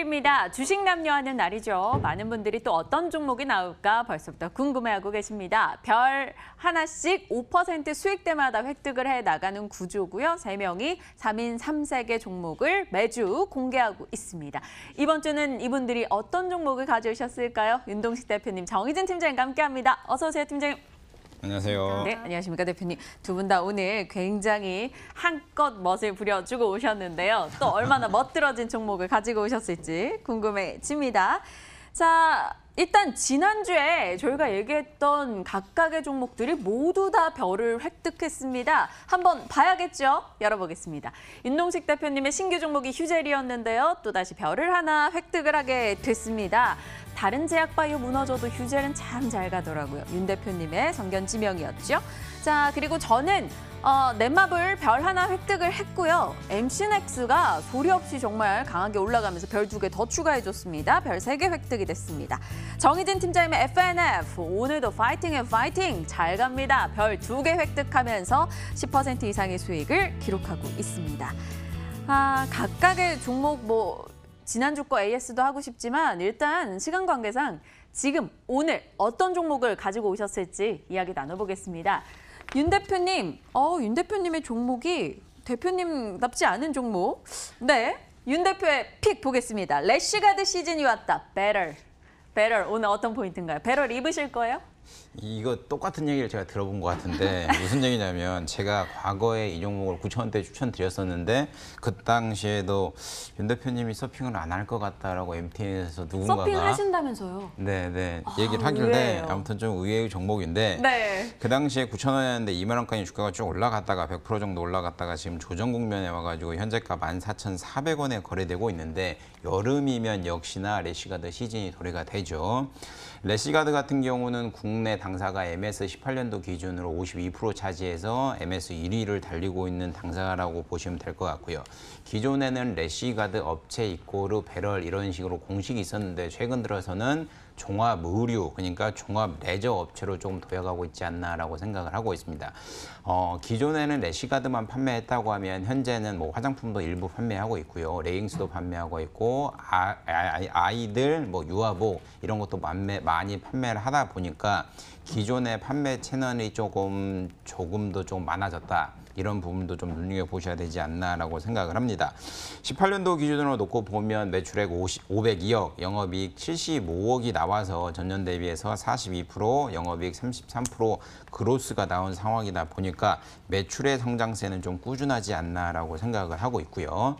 금요일입니다. 주식 남녀하는 날이죠. 많은 분들이 또 어떤 종목이 나올까 벌써부터 궁금해하고 계십니다. 별 하나씩 5%수익때마다 획득을 해 나가는 구조고요. 세명이삼인삼색의 종목을 매주 공개하고 있습니다. 이번 주는 이분들이 어떤 종목을 가져오셨을까요? 윤동식 대표님, 정희진 팀장님과 함께합니다. 어서 오세요, 팀장님. 안녕하세요. 네, 안녕하십니까 대표님. 두 분 다 오늘 굉장히 한껏 멋을 부려주고 오셨는데요. 또 얼마나 멋들어진 종목을 가지고 오셨을지 궁금해집니다. 자, 일단 지난주에 저희가 얘기했던 각각의 종목들이 모두 다 별을 획득했습니다. 한번 봐야겠죠? 열어보겠습니다. 윤동식 대표님의 신규 종목이 휴젤이었는데요. 또다시 별을 하나 획득을 하게 됐습니다. 다른 제약바이오 무너져도 휴젤은 참 잘 가더라고요. 윤 대표님의 정견지명이었죠. 자, 그리고 저는 어, 넷마블 별 하나 획득을 했고요. MC 넥스가 소리 없이 정말 강하게 올라가면서 별 두 개 더 추가해줬습니다. 별 세 개 획득이 됐습니다. 정의진 팀장님의 FNF, 오늘도 파이팅 앤 파이팅 잘 갑니다. 별 두 개 획득하면서 10% 이상의 수익을 기록하고 있습니다. 아, 각각의 종목 뭐 지난주 거 AS도 하고 싶지만 일단 시간 관계상 지금 오늘 어떤 종목을 가지고 오셨을지 이야기 나눠보겠습니다. 윤 대표님, 어, 윤 대표님의 종목이 대표님답지 않은 종목. 네, 윤 대표의 픽 보겠습니다. 래쉬가드 시즌이 왔다. 배럴. 배럴, 오늘 어떤 포인트인가요? 배럴 입으실 거예요? 이거 똑같은 얘기를 제가 들어본 것 같은데 무슨 얘기냐면 제가 과거에 이 종목을 9천 원대 추천드렸었는데 그 당시에도 윤 대표님이 서핑을 안 할 것 같다라고 MTN에서 누군가가 서핑 하신다면서요? 네네 네. 아, 얘기를 하길래 아무튼 좀 의외의 종목인데 네. 그 당시에 9천 원이었는데 2만 원까지 주가가 쭉 올라갔다가 100% 정도 올라갔다가 지금 조정 국면에 와가지고 현재가 14,400원에 거래되고 있는데 여름이면 역시나 래시가드 시즌이 도래가 되죠. 래시가드 같은 경우는 국내 당사가 MS 18년도 기준으로 52% 차지해서 MS 1위를 달리고 있는 당사라고 보시면 될 것 같고요. 기존에는 래시가드 업체 이코르 배럴 이런 식으로 공식이 있었는데 최근 들어서는 종합 의류 그러니까 종합 레저 업체로 조금 도약하고 있지 않나라고 생각을 하고 있습니다. 어, 기존에는 래시가드만 판매했다고 하면 현재는 뭐 화장품도 일부 판매하고 있고요, 레깅스도 판매하고 있고 아, 아, 아이들 뭐 유아복 이런 것도 많이 판매를 하다 보니까 기존의 판매 채널이 조금 조금 더좀 많아졌다. 이런 부분도 좀 눈여겨 보셔야 되지 않나라고 생각을 합니다. 18년도 기준으로 놓고 보면 매출액 50, 502억, 영업이익 75억이 나와서 전년 대비해서 42%, 영업이익 33% 그로스가 나온 상황이다 보니까 매출의 성장세는 좀 꾸준하지 않나라고 생각을 하고 있고요.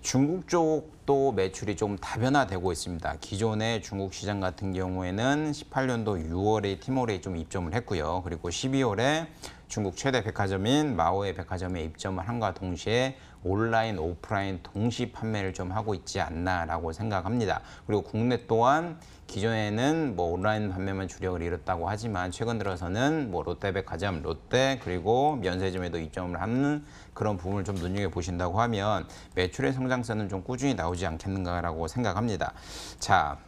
중국 쪽도 매출이 좀 다변화되고 있습니다. 기존의 중국 시장 같은 경우에는 18년도 6월에 티몰에 좀 입점을 했고요. 그리고 12월에 중국 최대 백화점인 마오의 백화점에 입점을 한과 동시에 온라인, 오프라인 동시 판매를 좀 하고 있지 않나라고 생각합니다. 그리고 국내 또한 기존에는 뭐 온라인 판매만 주력을 잃었다고 하지만 최근 들어서는 뭐 롯데백화점, 롯데 그리고 면세점에도 입점을 하는 그런 부분을 좀 눈여겨 보신다고 하면 매출의 성장세는 좀 꾸준히 나오지 않겠는가라고 생각합니다. 자,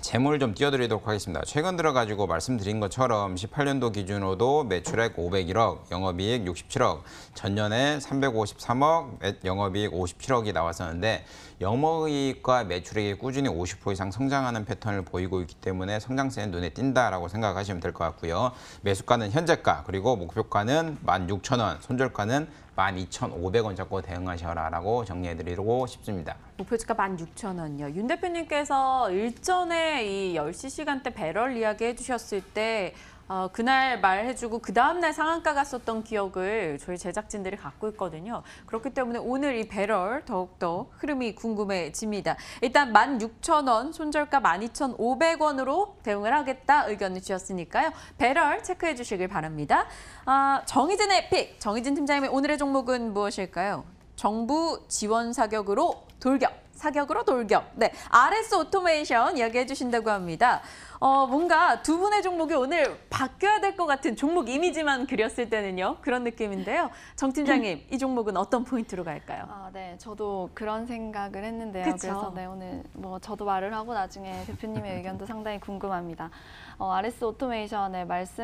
재물 좀 띄워드리도록 하겠습니다. 최근 들어가지고 말씀드린 것처럼 18년도 기준으로도 매출액 501억, 영업이익 67억, 전년에 353억, 영업이익 57억이 나왔었는데 영업이익과 매출액이 꾸준히 50% 이상 성장하는 패턴을 보이고 있기 때문에 성장세는 눈에 띈다라고 생각하시면 될 것 같고요. 매수가는 현재가, 그리고 목표가는 16,000원, 손절가는 12,500원 잡고 대응하셔라라고 정리해드리고 싶습니다. 목표지가 1 6 0 0 0원요윤 대표님께서 일전에 이 10시 시간대 배럴 이야기 해주셨을 때 어, 그날 말해주고 그 다음날 상한가 갔었던 기억을 저희 제작진들이 갖고 있거든요. 그렇기 때문에 오늘 이 배럴 더욱더 흐름이 궁금해집니다. 일단 16,000원, 손절가 12,500원으로 대응을 하겠다 의견을 주셨으니까요. 배럴 체크해 주시길 바랍니다. 아, 정희진에 픽, 정희진 팀장님의 오늘의 종목은 무엇일까요? 정부 지원 사격으로 돌격, 사격으로 돌격. 네, RS 오토메이션 이야기해 주신다고 합니다. 어, 뭔가 두 분의 종목이 오늘 바뀌어야 될 것 같은 종목 이미지만 그렸을 때는요. 그런 느낌인데요. 정 팀장님, 이 종목은 어떤 포인트로 갈까요? 아, 네. 저도 그런 생각을 했는데요. 그쵸? 그래서 네, 오늘 뭐 저도 말을 하고 나중에 대표님의 의견도 상당히 궁금합니다. 어, RS 오토메이션의 말씀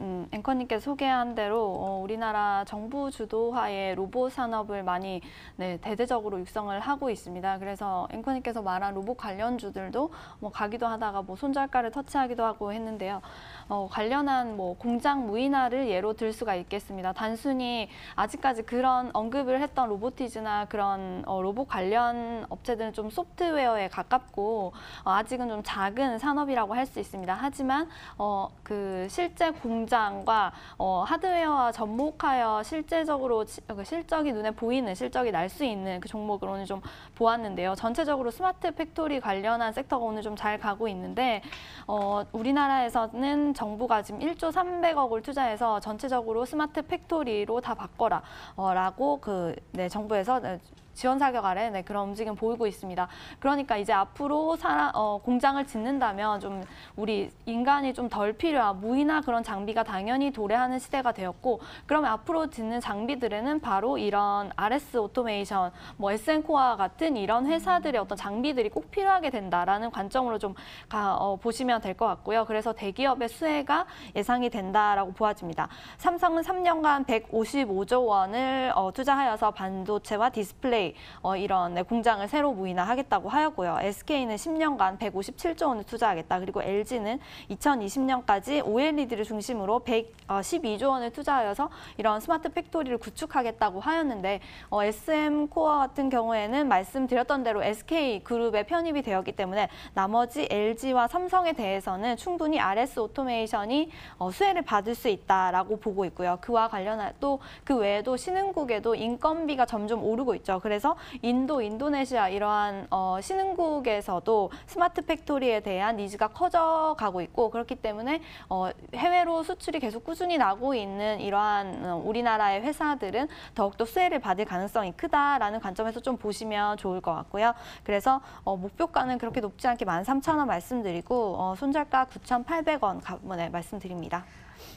음, 앵커님께 소개한 대로 어, 우리나라 정부 주도하의 로봇 산업을 많이 네, 대대적으로 육성을 하고 있습니다. 그래서 앵커님께서 말한 로봇 관련주들도 뭐 가기도 하다가 뭐 손절가를 터치하기도 하고 했는데요. 어, 관련한 뭐 공장 무인화를 예로 들 수가 있겠습니다. 단순히 아직까지 그런 언급을 했던 로보티즈나 그런 어, 로봇 관련 업체들은 좀 소프트웨어에 가깝고 어, 아직은 좀 작은 산업이라고 할 수 있습니다. 하지만 어, 그 실제 공장과 어, 하드웨어와 접목하여 실제적으로 지, 어, 그 실적이 눈에 보이는 실적이 날 수 있는 그 종목을 오늘 좀 보았는데요. 전체적으로 스마트 팩토리 관련한 섹터가 오늘 좀 잘 가고 있는데 어, 우리나라에서는 정부가 지금 1조 300억을 투자해서 전체적으로 스마트 팩토리로 다 바꿔라 어, 라고 그 네, 정부에서 네, 지원 사격 아래 네, 그런 움직임 보이고 있습니다. 그러니까 이제 앞으로 사람, 어, 공장을 짓는다면 좀 우리 인간이 좀 덜 필요한 무기나 그런 장비가 당연히 도래하는 시대가 되었고 그러면 앞으로 짓는 장비들에는 바로 이런 RS 오토메이션, 뭐 s n 코아 같은 이런 회사들의 어떤 장비들이 꼭 필요하게 된다라는 관점으로 좀 가, 어, 보시면 될 것 같고요. 그래서 대기업의 수혜가 예상이 된다라고 보아집니다. 삼성은 3년간 155조 원을 어, 투자하여서 반도체와 디스플레이 어, 이런 네, 공장을 새로 무인화 하겠다고 하였고요. SK는 10년간 157조 원을 투자하겠다. 그리고 LG는 2020년까지 OLED를 중심으로 112조 어, 원을 투자하여서 이런 스마트 팩토리를 구축하겠다고 하였는데 어, SM 코어 같은 경우에는 말씀드렸던 대로 SK 그룹에 편입이 되었기 때문에 나머지 LG와 삼성에 대해서는 충분히 RS 오토메이션이 어, 수혜를 받을 수 있다라고 보고 있고요. 그와 관련한 또그 외에도 신흥국에도 인건비가 점점 오르고 있죠. 그래서 그래서 인도, 인도네시아 이러한 어, 신흥국에서도 스마트 팩토리에 대한 니즈가 커져가고 있고 그렇기 때문에 어, 해외로 수출이 계속 꾸준히 나고 있는 이러한 어, 우리나라의 회사들은 더욱더 수혜를 받을 가능성이 크다라는 관점에서 좀 보시면 좋을 것 같고요. 그래서 어, 목표가는 그렇게 높지 않게 13,000원 말씀드리고 어, 손절가 9,800원 가문에 뭐, 말씀드립니다.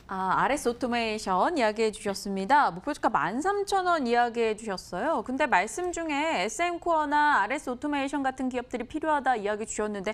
아, RS 오토메이션 이야기해 주셨습니다. 목표주가 13,000원 이야기해 주셨어요. 근데 말씀 중에 SM코어나 RS 오토메이션 같은 기업들이 필요하다 이야기 주셨는데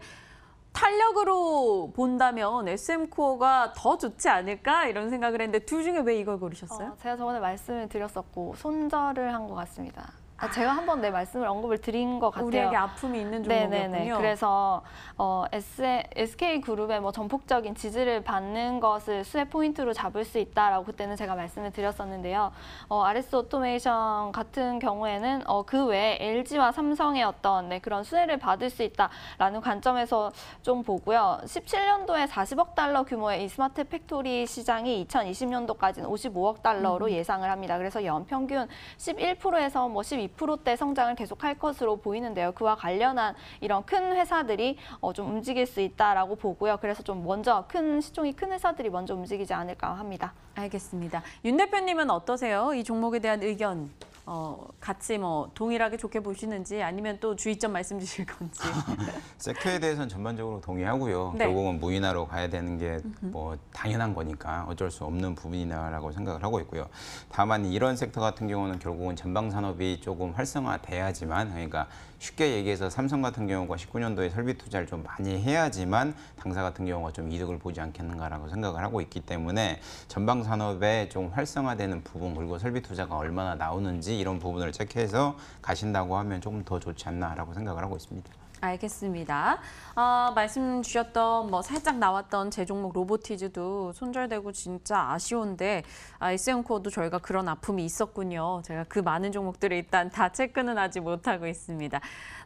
탄력으로 본다면 SM코어가 더 좋지 않을까 이런 생각을 했는데 둘 중에 왜 이걸 고르셨어요? 어, 제가 저번에 말씀을 드렸었고 손절을 한 것 같습니다. 아, 제가 한 번 내 말씀을 언급을 드린 것 같아요. 우리에게 아픔이 있는 종목이군요. 그래서 어, S, k 그룹의 뭐 전폭적인 지지를 받는 것을 수혜 포인트로 잡을 수 있다라고 그때는 제가 말씀을 드렸었는데요. 어, RS 오토메이션 같은 경우에는 어, 그 외에 LG와 삼성의 어떤 네, 그런 수혜를 받을 수 있다라는 관점에서 좀 보고요. 17년도에 40억 달러 규모의 이 스마트 팩토리 시장이 2020년도까지는 55억 달러로 음. 예상을 합니다. 그래서 연평균 11%에서 뭐 2%대 성장을 계속할 것으로 보이는데요. 그와 관련한 이런 큰 회사들이 어, 좀 움직일 수 있다라고 보고요. 그래서 좀 먼저 큰 시총이 큰 회사들이 먼저 움직이지 않을까 합니다. 알겠습니다. 윤 대표님은 어떠세요? 이 종목에 대한 의견 어, 같이 뭐 동일하게 좋게 보시는지 아니면 또 주의점 말씀 주실 건지. 섹터에 대해서는 전반적으로 동의하고요. 네. 결국은 무인화로 가야 되는 게 뭐 당연한 거니까 어쩔 수 없는 부분이라고 생각을 하고 있고요. 다만 이런 섹터 같은 경우는 결국은 전방 산업이 조금 활성화돼야지만 그러니까 쉽게 얘기해서 삼성 같은 경우가 19년도에 설비 투자를 좀 많이 해야지만 당사 같은 경우가 좀 이득을 보지 않겠는가라고 생각을 하고 있기 때문에 전방 산업에 좀 활성화되는 부분 그리고 설비 투자가 얼마나 나오는지 있는지 이런 부분을 체크해서 가신다고 하면 조금 더 좋지 않나라고 생각을 하고 있습니다. 알겠습니다. 아, 말씀 주셨던 뭐 살짝 나왔던 제 종목 로보티즈도 손절되고 진짜 아쉬운데 아, 에스코어도 저희가 그런 아픔이 있었군요. 제가 그 많은 종목들을 일단 다 체크는 하지 못하고 있습니다.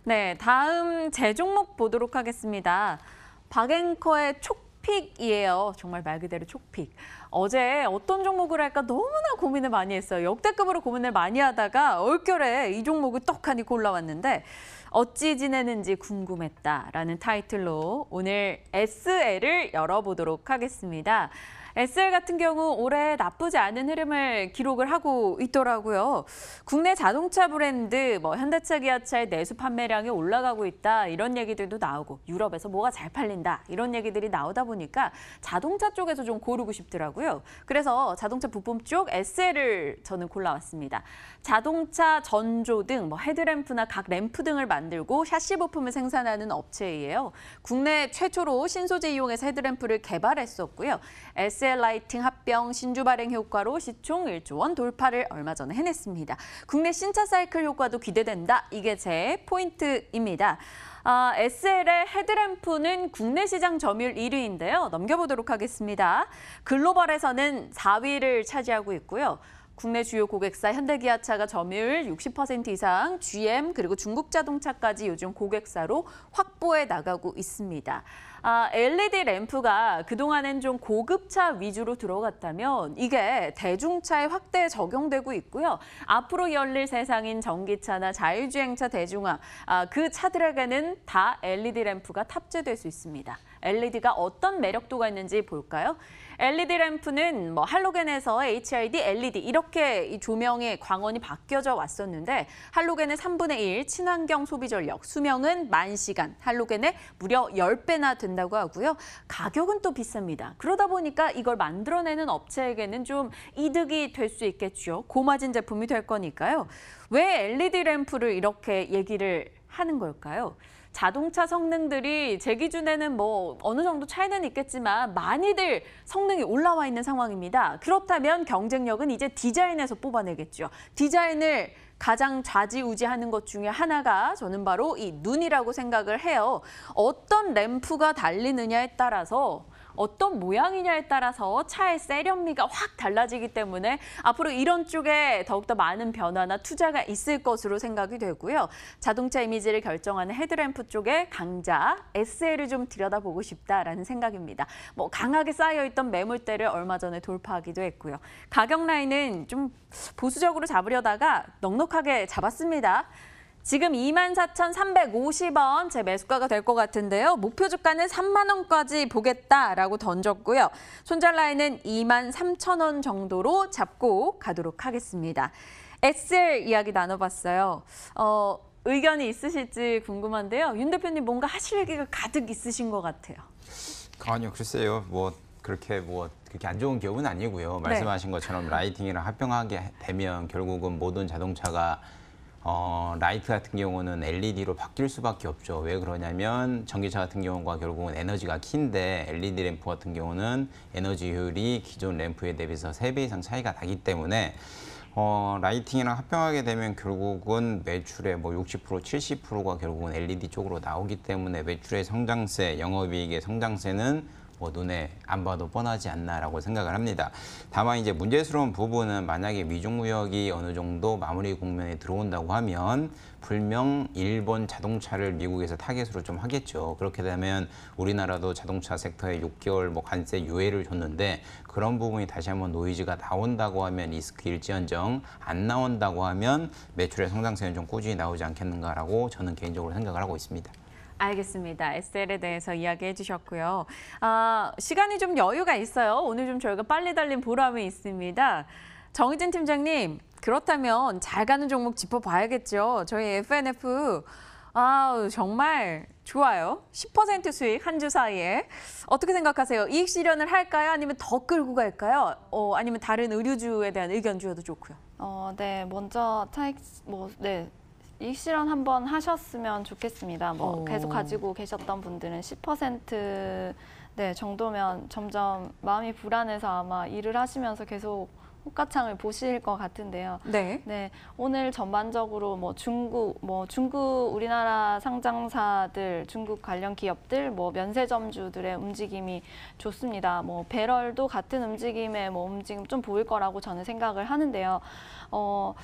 네, 다음 제 종목 보도록 하겠습니다. 박앵커의 촉 촉픽이에요. 정말 말 그대로 촉픽. 어제 어떤 종목을 할까 너무나 고민을 많이 했어요. 역대급으로 고민을 많이 하다가 얼결에 이 종목을 떡하니 골라왔는데 어찌 지내는지 궁금했다라는 타이틀로 오늘 SL을 열어보도록 하겠습니다. SL 같은 경우 올해 나쁘지 않은 흐름을 기록을 하고 있더라고요. 국내 자동차 브랜드 뭐 현대차, 기아차의 내수 판매량이 올라가고 있다 이런 얘기들도 나오고 유럽에서 뭐가 잘 팔린다 이런 얘기들이 나오다 보니까 자동차 쪽에서 좀 고르고 싶더라고요. 그래서 자동차 부품 쪽 SL을 저는 골라왔습니다. 자동차 전조 등뭐 헤드램프나 각 램프 등을 만들고 샤시 부품을 생산하는 업체예요. 국내 최초로 신소재 이용해서 헤드램프를 개발했었고요. SL 국제 라이팅 합병 신주 발행 효과로 시총 1조 원 돌파를 얼마 전에 해냈습니다. 국내 신차 사이클 효과도 기대된다. 이게 제 포인트입니다. 아, SL의 헤드램프는 국내 시장 점유율 1위인데요. 넘겨보도록 하겠습니다. 글로벌에서는 4위를 차지하고 있고요. 국내 주요 고객사 현대기아차가 점유율 60% 이상, GM 그리고 중국자동차까지 요즘 고객사로 확보해 나가고 있습니다. 아, LED 램프가 그동안엔 좀 고급차 위주로 들어갔다면 이게 대중차에 확대 적용되고 있고요. 앞으로 열릴 세상인 전기차나 자율주행차 대중화, 아, 그 차들에게는 다 LED 램프가 탑재될 수 있습니다. LED가 어떤 매력도가 있는지 볼까요? LED 램프는 뭐 할로겐에서 HID, LED 이렇게 이 조명의 광원이 바뀌어져 왔었는데 할로겐의 3분의 1 친환경 소비 전력, 수명은 만 시간, 할로겐의 무려 10배나 된다고 하고요. 가격은 또 비쌉니다. 그러다 보니까 이걸 만들어내는 업체에게는 좀 이득이 될 수 있겠죠. 고마진 제품이 될 거니까요. 왜 LED 램프를 이렇게 얘기를 하는 걸까요? 자동차 성능들이 제 기준에는 뭐 어느 정도 차이는 있겠지만 많이들 성능이 올라와 있는 상황입니다. 그렇다면 경쟁력은 이제 디자인에서 뽑아내겠죠. 디자인을 가장 좌지우지하는 것 중에 하나가 저는 바로 이 눈이라고 생각을 해요. 어떤 램프가 달리느냐에 따라서 어떤 모양이냐에 따라서 차의 세련미가 확 달라지기 때문에 앞으로 이런 쪽에 더욱더 많은 변화나 투자가 있을 것으로 생각이 되고요. 자동차 이미지를 결정하는 헤드램프 쪽에 강자 SL을 좀 들여다보고 싶다라는 생각입니다. 뭐 강하게 쌓여있던 매물대를 얼마 전에 돌파하기도 했고요. 가격 라인은 좀 보수적으로 잡으려다가 넉넉하게 잡았습니다. 지금 24,350원 제 매수가가 될 것 같은데요. 목표 주가는 3만 원까지 보겠다라고 던졌고요. 손절 라인은 23,000원 정도로 잡고 가도록 하겠습니다. 엑셀 이야기 나눠봤어요. 어, 의견이 있으실지 궁금한데요. 윤 대표님 뭔가 하실 얘기가 가득 있으신 것 같아요. 아니요, 글쎄요. 뭐 그렇게 뭐 그렇게 안 좋은 기업은 아니고요. 네. 말씀하신 것처럼 라이팅이랑 합병하게 되면 결국은 모든 자동차가 어, 라이트 같은 경우는 LED로 바뀔 수밖에 없죠. 왜 그러냐면 전기차 같은 경우가 결국은 에너지가 키데 LED 램프 같은 경우는 에너지 효율이 기존 램프에 대비해서 세 배 이상 차이가 나기 때문에 어, 라이팅이랑 합병하게 되면 결국은 매출의 뭐 60%, 70%가 결국은 LED 쪽으로 나오기 때문에 매출의 성장세, 영업이익의 성장세는 뭐 눈에 안 봐도 뻔하지 않나라고 생각을 합니다. 다만 이제 문제스러운 부분은 만약에 미중무역이 어느 정도 마무리 국면에 들어온다고 하면 불명 일본 자동차를 미국에서 타겟으로 좀 하겠죠. 그렇게 되면 우리나라도 자동차 섹터에 6개월 뭐 관세 유예를 줬는데 그런 부분이 다시 한번 노이즈가 나온다고 하면 리스크일지언정 안 나온다고 하면 매출의 성장세는 좀 꾸준히 나오지 않겠는가라고 저는 개인적으로 생각을 하고 있습니다. 알겠습니다. SL에 대해서 이야기해 주셨고요. 아, 시간이 좀 여유가 있어요. 오늘 좀 저희가 빨리 달린 보람이 있습니다. 정희진 팀장님, 그렇다면 잘 가는 종목 짚어봐야겠죠. 저희 FNF 아 정말 좋아요. 10% 수익 한 주 사이에 어떻게 생각하세요? 이익 실현을 할까요? 아니면 더 끌고 갈까요? 어 아니면 다른 의류주에 대한 의견 주셔도 좋고요. 어, 네. 먼저 차익 뭐 네. 이익 실현 한번 하셨으면 좋겠습니다. 뭐 오. 어. 계속 가지고 계셨던 분들은 10% 네, 정도면 점점 마음이 불안해서 아마 일을 하시면서 계속 호가창을 보실 것 같은데요. 네. 네. 오늘 전반적으로 뭐 중국, 뭐 중국 우리나라 상장사들, 중국 관련 기업들, 뭐 면세점주들의 움직임이 좋습니다. 뭐 배럴도 같은 움직임에 뭐 움직임 좀 보일 거라고 저는 생각을 하는데요. 어.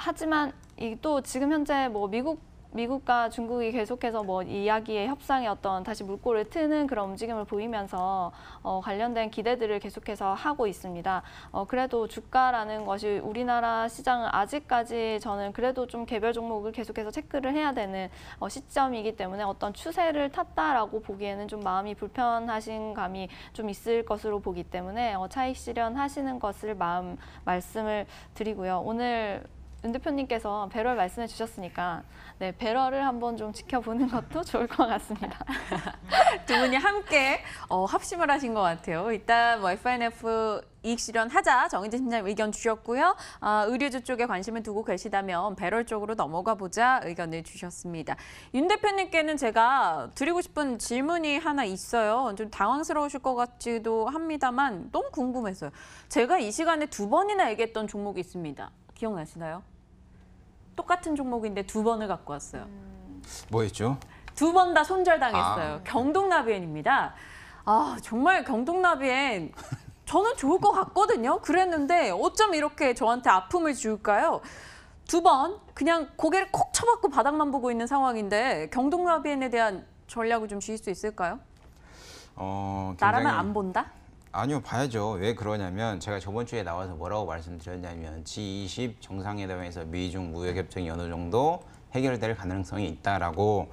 하지만 이 또 지금 현재 뭐 미국 미국과 중국이 계속해서 뭐 이야기의 협상의 어떤 다시 물꼬를 트는 그런 움직임을 보이면서 어, 관련된 기대들을 계속해서 하고 있습니다. 어, 그래도 주가라는 것이 우리나라 시장은 아직까지 저는 그래도 좀 개별 종목을 계속해서 체크를 해야 되는 어, 시점이기 때문에 어떤 추세를 탔다라고 보기에는 좀 마음이 불편하신 감이 좀 있을 것으로 보기 때문에 어, 차익 실현 하시는 것을 마음 말씀을 드리고요. 오늘 윤 대표님께서 배럴 말씀해 주셨으니까 네, 배럴을 한번 좀 지켜보는 것도 좋을 것 같습니다. 두 분이 함께 어, 합심을 하신 것 같아요. 일단 뭐 FNF 이익 실현하자 정인재 팀장 의견 주셨고요. 아, 의료주 쪽에 관심을 두고 계시다면 배럴 쪽으로 넘어가 보자 의견을 주셨습니다. 윤 대표님께는 제가 드리고 싶은 질문이 하나 있어요. 좀 당황스러우실 것 같기도 합니다만 너무 궁금했어요. 제가 이 시간에 두 번이나 얘기했던 종목이 있습니다. 기억나시나요? 똑같은 종목인데 두 번을 갖고 왔어요. 음. 뭐였죠? 두 번 다 손절당했어요. 아. 경동나비엔입니다. 아 정말 경동나비엔 저는 좋을 것 같거든요. 그랬는데 어쩜 이렇게 저한테 아픔을 줄까요? 두 번 그냥 고개를 콕 쳐박고 바닥만 보고 있는 상황인데 경동나비엔에 대한 전략을 좀 주실 수 있을까요? 어, 나라면 안 본다? 아니요, 봐야죠. 왜 그러냐면 제가 저번 주에 나와서 뭐라고 말씀드렸냐면 G20 정상회담에서 미중 무역 협정이 어느 정도 해결될 가능성이 있다라고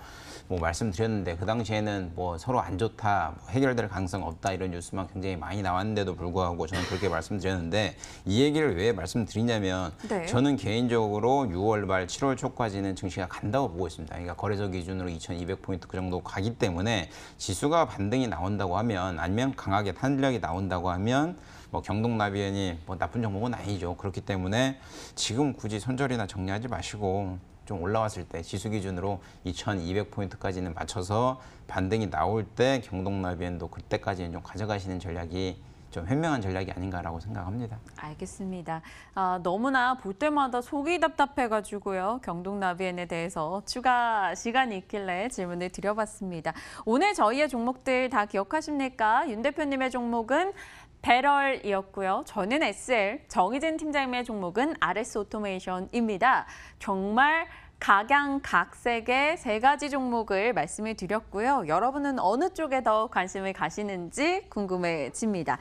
뭐 말씀드렸는데 그 당시에는 뭐 서로 안 좋다, 뭐 해결될 가능성 없다 이런 뉴스만 굉장히 많이 나왔는데도 불구하고 저는 그렇게 말씀드렸는데 이 얘기를 왜 말씀드리냐면 네. 저는 개인적으로 6월 말 7월 초까지는 증시가 간다고 보고 있습니다. 그러니까 거래소 기준으로 2,200포인트 그 정도 가기 때문에 지수가 반등이 나온다고 하면 아니면 강하게 탄력이 나온다고 하면 뭐 경동나비엔이 뭐 나쁜 종목은 아니죠. 그렇기 때문에 지금 굳이 손절이나 정리하지 마시고 좀 올라왔을 때 지수 기준으로 2,200포인트까지는 맞춰서 반등이 나올 때 경동나비엔도 그때까지는 좀 가져가시는 전략이 좀 현명한 전략이 아닌가라고 생각합니다. 알겠습니다. 아, 너무나 볼 때마다 속이 답답해가지고요. 경동나비엔에 대해서 추가 시간이 있길래 질문을 드려봤습니다. 오늘 저희의 종목들 다 기억하십니까? 윤 대표님의 종목은 배럴이었고요. 저는 SL, 정희진 팀장님의 종목은 RS 오토메이션입니다. 정말 각양각색의 세 가지 종목을 말씀을 드렸고요. 여러분은 어느 쪽에 더 관심을 가시는지 궁금해집니다.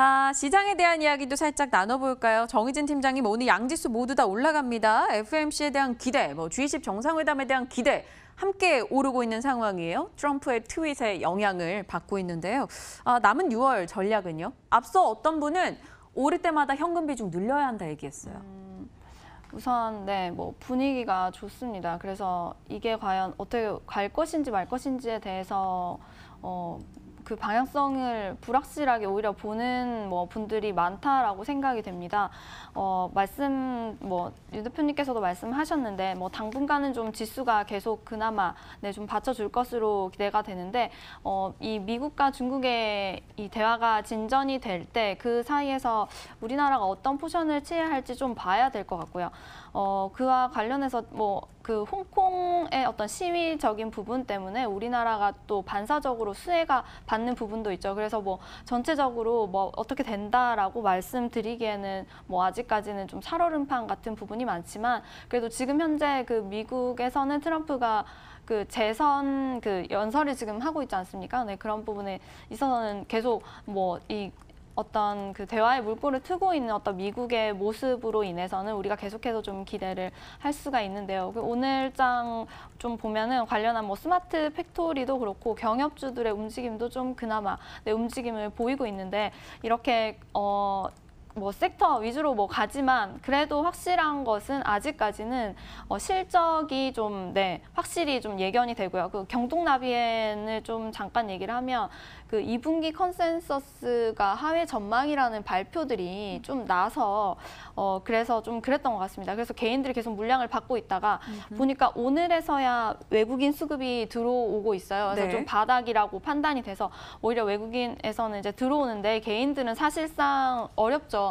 아, 시장에 대한 이야기도 살짝 나눠볼까요? 정희진 팀장님 오늘 양지수 모두 다 올라갑니다. FMC에 대한 기대, 뭐 G20 정상회담에 대한 기대 함께 오르고 있는 상황이에요. 트럼프의 트윗에 영향을 받고 있는데요. 아, 남은 6월 전략은요? 앞서 어떤 분은 오를 때마다 현금 비중 늘려야 한다 얘기했어요. 음, 우선 네, 뭐 분위기가 좋습니다. 그래서 이게 과연 어떻게 갈 것인지 말 것인지에 대해서 어, 그 방향성을 불확실하게 오히려 보는 뭐 분들이 많다라고 생각이 됩니다. 어, 말씀 뭐유 대표님께서도 말씀하셨는데 뭐 당분간은 좀 지수가 계속 그나마 네, 좀 받쳐줄 것으로 기대가 되는데 어, 이 미국과 중국의 이 대화가 진전이 될 때 그 사이에서 우리나라가 어떤 포션을 취해야 할지 좀 봐야 될 것 같고요. 어, 그와 관련해서 뭐그 홍콩의 어떤 시위적인 부분 때문에 우리나라가 또 반사적으로 수혜가 받는 부분도 있죠. 그래서 뭐 전체적으로 뭐 어떻게 된다라고 말씀드리기에는 뭐 아직까지는 좀 살얼음판 같은 부분이 많지만 그래도 지금 현재 그 미국에서는 트럼프가 그 재선 그 연설을 지금 하고 있지 않습니까? 네, 그런 부분에 있어서는 계속 뭐이 어떤 그 대화의 물꼬를 트고 있는 어떤 미국의 모습으로 인해서는 우리가 계속해서 좀 기대를 할 수가 있는데요. 그 오늘장 좀 보면은 관련한 뭐 스마트 팩토리도 그렇고 경협주들의 움직임도 좀 그나마 내 움직임을 보이고 있는데 이렇게 어. 뭐 섹터 위주로 뭐 가지만 그래도 확실한 것은 아직까지는 어 실적이 좀 네, 확실히 좀 예견이 되고요. 그 경동나비엔을 좀 잠깐 얘기를 하면 그 2분기 컨센서스가 하회 전망이라는 발표들이 좀 나서 어 그래서 좀 그랬던 것 같습니다. 그래서 개인들이 계속 물량을 받고 있다가 음흠. 보니까 오늘에서야 외국인 수급이 들어오고 있어요. 그래서 네. 좀 바닥이라고 판단이 돼서 오히려 외국인에서는 이제 들어오는데 개인들은 사실상 어렵죠.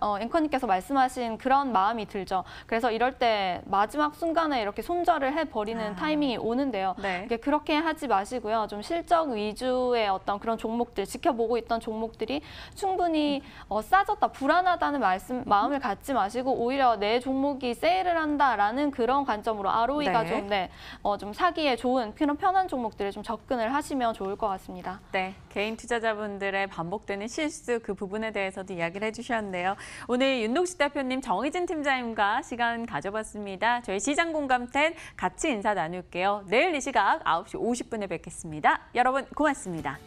어, 앵커님께서 말씀하신 그런 마음이 들죠. 그래서 이럴 때 마지막 순간에 이렇게 손절을 해버리는 아. 타이밍이 오는데요. 네. 그렇게 하지 마시고요. 좀 실적 위주의 어떤 그런 종목들, 지켜보고 있던 종목들이 충분히 어, 싸졌다, 불안하다는 말씀, 마음을 갖지 마시고 오히려 내 종목이 세일을 한다라는 그런 관점으로 ROE가 네. 좀, 네, 어, 좀 사기에 좋은 그런 편한 종목들에 좀 접근을 하시면 좋을 것 같습니다. 네, 개인 투자자분들의 반복되는 실수 그 부분에 대해서도 이야기를 해주셨 주셨네요. 오늘 윤동식 대표님, 정희진 팀장님과 시간 가져봤습니다. 저희 시장 공감텐 같이 인사 나눌게요. 내일 이 시각 9시 50분에 뵙겠습니다. 여러분 고맙습니다.